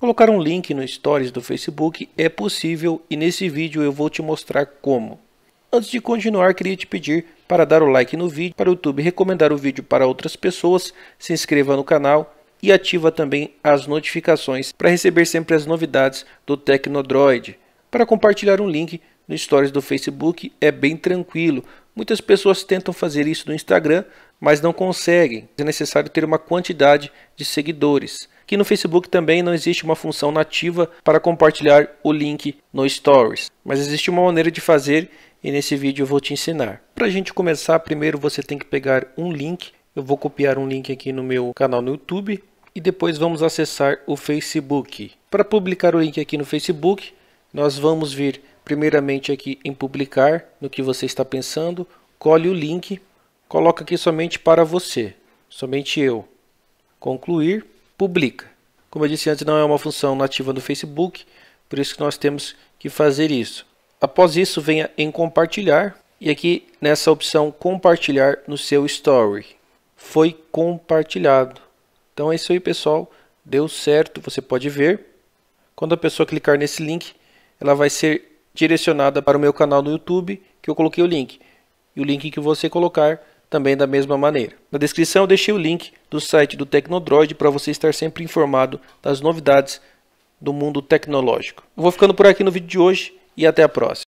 Colocar um link no Stories do Facebook é possível e nesse vídeo eu vou te mostrar como. Antes de continuar, queria te pedir para dar o like no vídeo, para o YouTube recomendar o vídeo para outras pessoas, se inscreva no canal e ativa também as notificações para receber sempre as novidades do Tecnodroid. Para compartilhar um link no Stories do Facebook é bem tranquilo. Muitas pessoas tentam fazer isso no Instagram, mas não conseguem. É necessário ter uma quantidade de seguidores que no Facebook também não existe uma função nativa para compartilhar o link no Stories, mas existe uma maneira de fazer e nesse vídeo eu vou te ensinar. Para a gente começar, primeiro você tem que pegar um link. Eu vou copiar um link aqui no meu canal no YouTube e depois vamos acessar o Facebook. Para publicar o link aqui no Facebook, nós vamos vir primeiramente aqui em publicar, no que você está pensando, colhe o link, coloca aqui somente para você, somente eu. Concluir publica. Como eu disse antes, não é uma função nativa do Facebook, por isso que nós temos que fazer isso. Após isso, venha em compartilhar e aqui nessa opção compartilhar no seu story. Foi compartilhado. Então é isso aí, pessoal. Deu certo, você pode ver. Quando a pessoa clicar nesse link, ela vai ser direcionada para o meu canal no YouTube, que eu coloquei o link. E o link que você colocar também da mesma maneira. Na descrição eu deixei o link do site do Tecnodroid para você estar sempre informado das novidades do mundo tecnológico. Eu vou ficando por aqui no vídeo de hoje e até a próxima.